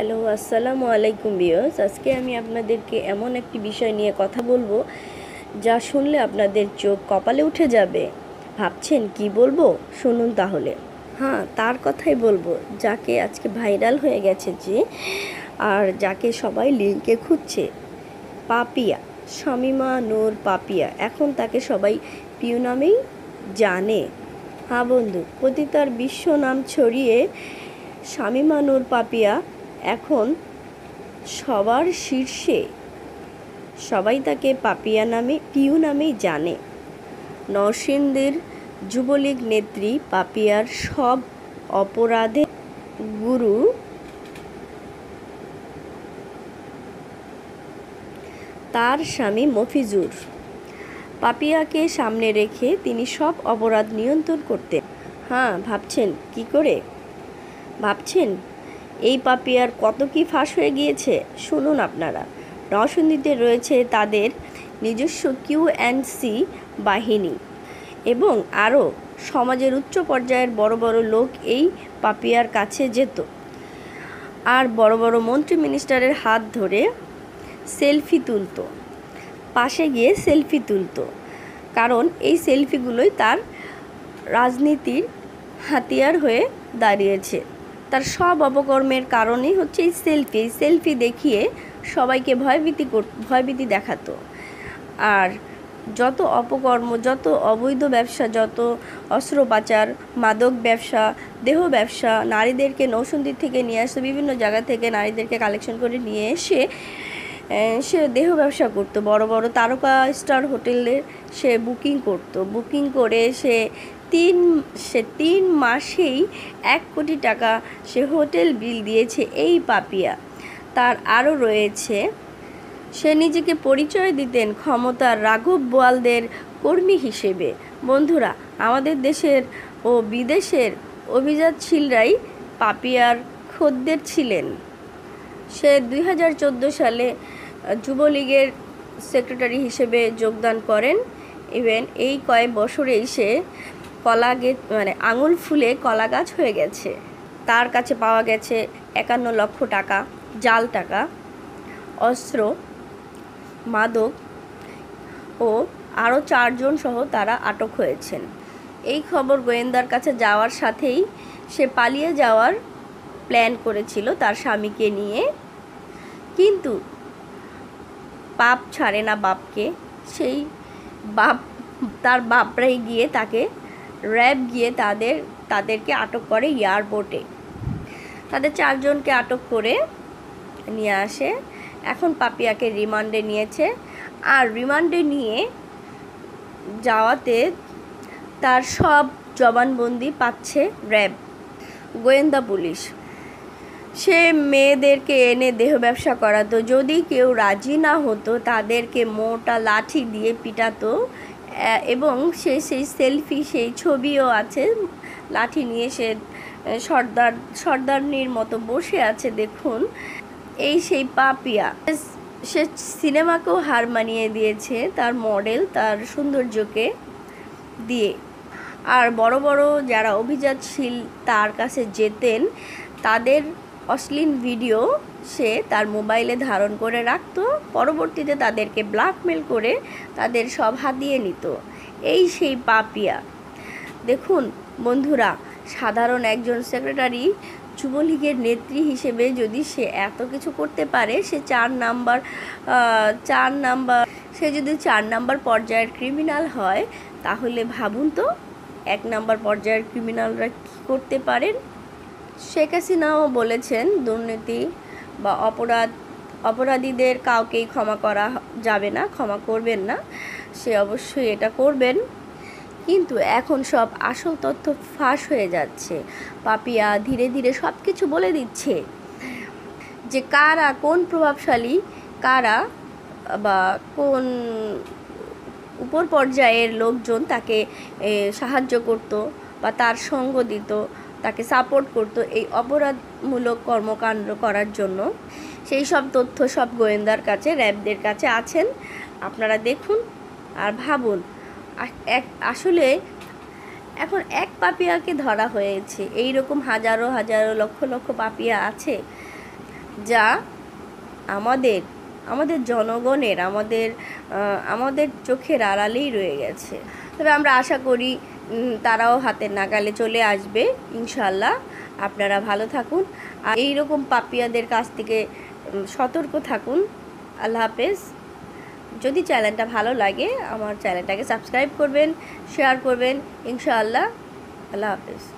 hello আসসালামু আলাইকুম বিয়স আজকে আমি আপনাদেরকে এমন একটি বিষয় নিয়ে কথা বলবো যা শুনলে আপনাদের চোখ কপালে উঠে যাবে ভাবছেন কি বলবো শুনুন তাহলে হ্যাঁ তার কথাই বলবো যাকে আজকে ভাইরাল হয়ে গেছে যে আর যাকে সবাই লিঙ্কে খুঁজছে পাপিয়া শামিমা নোর পাপিয়া এখন তাকে সবাই পিউ নামেই জানে হ্যাঁ বন্ধু পতিতার বিশ্ব নাম ছড়িয়ে শামিমা নোর পাপিয়া এখন সবার শীর্ষে সবাই তাকে পাপিয়া নামে পিউ নামেই জানে নরসিংদের যুবলীগ নেত্রী পাপিয়ার সব অপরাধে গুরু তার স্বামী মফিজুর পাপিয়াকে সামনে রেখে তিনি সব অপরাধ নিয়ন্ত্রণ করতেন হ্যাঁ ভাবছেন কি করে ভাবছেন এই পাপিয়ার কত কি ফাঁস হয়ে গিয়েছে শুনুন আপনারা নরসিংদীতে রয়েছে তাদের নিজস্ব কিউ অ্যান্ড সি বাহিনী এবং আরও সমাজের উচ্চ পর্যায়ের বড় বড় লোক এই পাপিয়ার কাছে যেত আর বড় বড় মন্ত্রী মিনিস্টারের হাত ধরে সেলফি তুলত পাশে গিয়ে সেলফি তুলত কারণ এই সেলফিগুলোই তার রাজনীতির হাতিয়ার হয়ে দাঁড়িয়েছে তার সব অপকর্মের কারণেই হচ্ছে এই সেলফি সেলফি দেখিয়ে সবাইকে ভয়ভীতি ভয়ভীতি দেখাতো আর যত অপকর্ম যত অবৈধ ব্যবসা যত অস্ত্র পাচার মাদক ব্যবসা দেহ ব্যবসা নারীদেরকে নৌসন্দির থেকে নিয়ে আসতো বিভিন্ন জায়গা থেকে নারীদেরকে কালেকশন করে নিয়ে এসে সে দেহ ব্যবসা করতো বড় বড় তারকা স্টার হোটেলে সে বুকিং করত বুকিং করে সে তিন সে তিন মাসেই এক কোটি টাকা সে হোটেল বিল দিয়েছে এই পাপিয়া তার আরও রয়েছে সে নিজেকে পরিচয় দিতেন ক্ষমতার রাঘব বোয়ালদের কর্মী হিসেবে বন্ধুরা আমাদের দেশের ও বিদেশের অভিজাত ছিলরাই পাপিয়ার খদ্দের ছিলেন সে দুই সালে যুবলীগের সেক্রেটারি হিসেবে যোগদান করেন ইভেন এই কয়েক বছরেই সে কলা মানে আঙুল ফুলে কলা গাছ হয়ে গেছে তার কাছে পাওয়া গেছে একান্ন লক্ষ টাকা জাল টাকা অস্ত্র মাদক ও আরও চারজন সহ তারা আটক হয়েছেন এই খবর গোয়েন্দার কাছে যাওয়ার সাথেই সে পালিয়ে যাওয়ার প্ল্যান করেছিল তার স্বামীকে নিয়ে কিন্তু বাপ ছাড়ে না বাপকে সেই বাপ তার বাপরাই গিয়ে তাকে র্যাব গিয়ে তাদের তাদেরকে আটক করে এয়ারপোর্টে তাদের চারজনকে আটক করে নিয়ে আসে এখন পাপিয়াকে রিমান্ডে নিয়েছে আর রিমান্ডে নিয়ে যাওয়াতে তার সব জবানবন্দি পাচ্ছে র্যাব গোয়েন্দা পুলিশ সে মেয়েদেরকে এনে দেহ ব্যবসা করাতো যদি কেউ রাজি না হতো তাদেরকে মোটা লাঠি দিয়ে পিটাতো এবং সে সেই সেলফি সেই ছবিও আছে লাঠি নিয়ে সে সর্দার সর্দারনির মতো বসে আছে দেখুন এই সেই পাপিয়া সে সিনেমাকেও হার মানিয়ে দিয়েছে তার মডেল তার সৌন্দর্যকে দিয়ে আর বড় বড় যারা অভিজাত শিল তার কাছে যেতেন তাদের অশ্লীল ভিডিও সে তার মোবাইলে ধারণ করে রাখত পরবর্তীতে তাদেরকে ব্ল্যাকমেল করে তাদের সব হাতিয়ে নিত এই সেই পাপিয়া দেখুন বন্ধুরা সাধারণ একজন সেক্রেটারি যুবলীগের নেত্রী হিসেবে যদি সে এত কিছু করতে পারে সে চার নাম্বার চার নাম্বার সে যদি চার নাম্বার পর্যায়ের ক্রিমিনাল হয় তাহলে ভাবুন তো এক নাম্বার পর্যায়ের ক্রিমিনালরা কী করতে পারেন শেখ হাসিনাও বলেছেন দুর্নীতি বা অপরাধ অপরাধীদের কাউকেই ক্ষমা করা যাবে না ক্ষমা করবেন না সে অবশ্যই এটা করবেন কিন্তু এখন সব আসল তথ্য ফাঁস হয়ে যাচ্ছে পাপিয়া ধীরে ধীরে সব কিছু বলে দিচ্ছে যে কারা কোন প্রভাবশালী কারা বা কোন উপর পর্যায়ের লোকজন তাকে সাহায্য করত বা তার সঙ্গ দিত তাকে সাপোর্ট করত এই অপরাধমূলক কর্মকাণ্ড করার জন্য সেই সব তথ্য সব গোয়েন্দার কাছে র্যাবদের কাছে আছেন আপনারা দেখুন আর ভাবুন এক আসলে এখন এক পাপিয়াকে ধরা হয়েছে এই রকম হাজারো হাজারো লক্ষ লক্ষ পাপিয়া আছে যা আমাদের আমাদের জনগণের আমাদের আমাদের চোখের আড়ালেই রয়ে গেছে তবে আমরা আশা করি তারাও হাতের নাগালে চলে আসবে ইনশাল্লাহ আপনারা ভালো থাকুন আর এইরকম পাপিয়াদের কাছ থেকে সতর্ক থাকুন আল্লাহ হাফেজ যদি চ্যানেলটা ভালো লাগে আমার চ্যানেলটাকে সাবস্ক্রাইব করবেন শেয়ার করবেন ইনশাআল্লাহ আল্লাহ হাফেজ